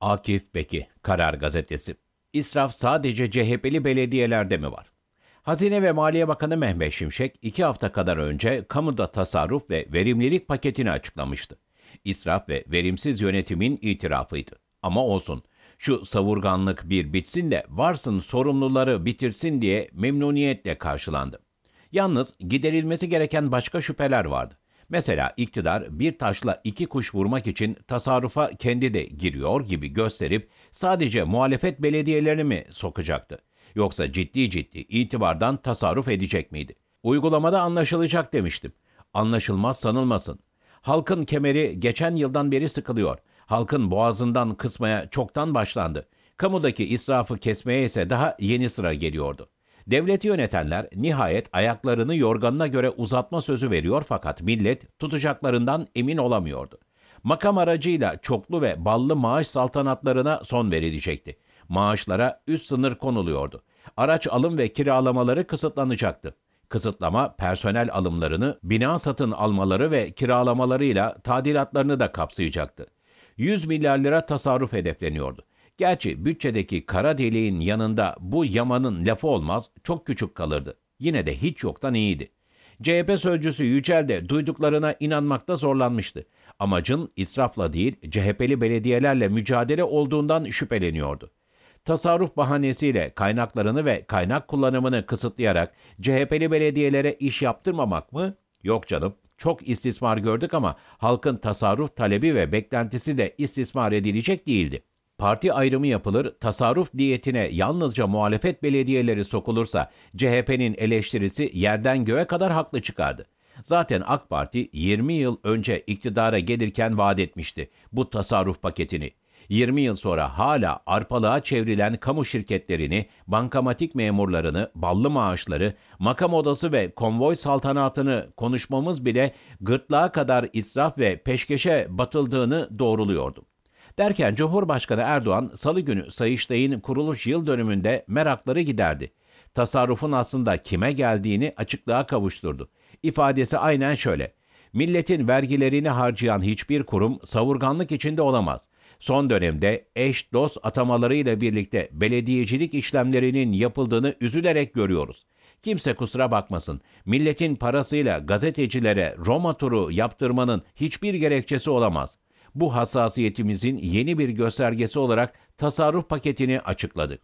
Akif Beki, Karar Gazetesi. İsraf sadece CHP'li belediyelerde mi var? Hazine ve Maliye Bakanı Mehmet Şimşek iki hafta kadar önce kamuda tasarruf ve verimlilik paketini açıklamıştı. İsraf ve verimsiz yönetimin itirafıydı. Ama olsun, şu savurganlık bir bitsin de varsın sorumluları bitirsin diye memnuniyetle karşılandı. Yalnız giderilmesi gereken başka şüpheler vardı. Mesela iktidar bir taşla iki kuş vurmak için tasarrufa kendi de giriyor gibi gösterip sadece muhalefet belediyelerini mi sokacaktı? Yoksa ciddi ciddi itibardan tasarruf edecek miydi? Uygulamada anlaşılacak demiştim. Anlaşılmaz sanılmasın. Halkın kemeri geçen yıldan beri sıkılıyor. Halkın boğazından kısmaya çoktan başlandı. Kamudaki israfı kesmeye ise daha yeni sıra geliyordu. Devleti yönetenler nihayet ayaklarını yorganına göre uzatma sözü veriyor fakat millet tutacaklarından emin olamıyordu. Makam aracıyla çoklu ve ballı maaş saltanatlarına son verilecekti. Maaşlara üst sınır konuluyordu. Araç alım ve kiralamaları kısıtlanacaktı. Kısıtlama personel alımlarını, bina satın almaları ve kiralamalarıyla tadilatlarını da kapsayacaktı. 100 milyar lira tasarruf hedefleniyordu. Gerçi bütçedeki kara deliğin yanında bu yamanın lafı olmaz, çok küçük kalırdı. Yine de hiç yoktan iyiydi. CHP sözcüsü Yücel de duyduklarına inanmakta zorlanmıştı. Amacın israfla değil CHP'li belediyelerle mücadele olduğundan şüpheleniyordu. Tasarruf bahanesiyle kaynaklarını ve kaynak kullanımını kısıtlayarak CHP'li belediyelere iş yaptırmamak mı? Yok canım. Çok istismar gördük ama halkın tasarruf talebi ve beklentisi de istismar edilecek değildi parti ayrımı yapılır, tasarruf diyetine yalnızca muhalefet belediyeleri sokulursa CHP'nin eleştirisi yerden göğe kadar haklı çıkardı. Zaten AK Parti 20 yıl önce iktidara gelirken vaat etmişti bu tasarruf paketini. 20 yıl sonra hala arpalığa çevrilen kamu şirketlerini, bankamatik memurlarını, ballı maaşları, makam odası ve konvoy saltanatını konuşmamız bile gırtlağa kadar israf ve peşkeşe batıldığını doğruluyordu. Derken Cumhurbaşkanı Erdoğan salı günü Sayıştay'ın kuruluş yıl dönümünde merakları giderdi. Tasarrufun aslında kime geldiğini açıklığa kavuşturdu. İfadesi aynen şöyle. Milletin vergilerini harcayan hiçbir kurum savurganlık içinde olamaz. Son dönemde eş dost atamalarıyla birlikte belediyecilik işlemlerinin yapıldığını üzülerek görüyoruz. Kimse kusura bakmasın. Milletin parasıyla gazetecilere Roma turu yaptırmanın hiçbir gerekçesi olamaz. Bu hassasiyetimizin yeni bir göstergesi olarak tasarruf paketini açıkladık.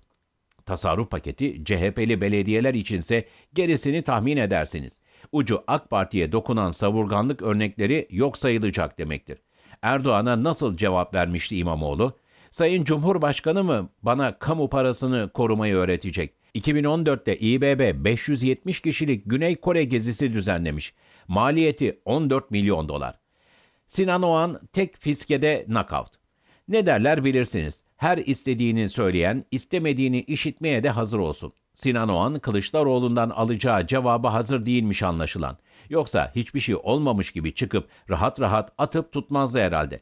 Tasarruf paketi CHP'li belediyeler içinse gerisini tahmin edersiniz. Ucu AK Parti'ye dokunan savurganlık örnekleri yok sayılacak demektir. Erdoğan'a nasıl cevap vermişti İmamoğlu? Sayın Cumhurbaşkanı mı bana kamu parasını korumayı öğretecek? 2014'te İBB 570 kişilik Güney Kore gezisi düzenlemiş. Maliyeti 14 milyon dolar. Sinan Oğan tek fiskede knockout. Ne derler bilirsiniz. Her istediğini söyleyen, istemediğini işitmeye de hazır olsun. Sinan Oğan, Kılıçdaroğlu'ndan alacağı cevaba hazır değilmiş anlaşılan. Yoksa hiçbir şey olmamış gibi çıkıp rahat rahat atıp tutmazdı herhalde.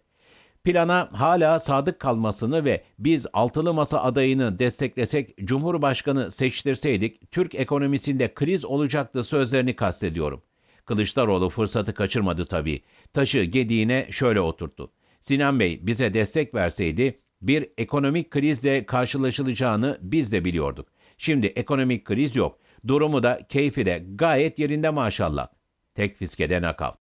Plana hala sadık kalmasını ve biz altılı masa adayını desteklesek, Cumhurbaşkanı seçtirseydik Türk ekonomisinde kriz olacaktı sözlerini kastediyorum. Kılıçdaroğlu fırsatı kaçırmadı tabii. Taşı gediğine şöyle oturttu. Sinan Bey bize destek verseydi bir ekonomik krizle karşılaşılacağını biz de biliyorduk. Şimdi ekonomik kriz yok. Durumu da keyfi de gayet yerinde maşallah. Tek fiskede nakav.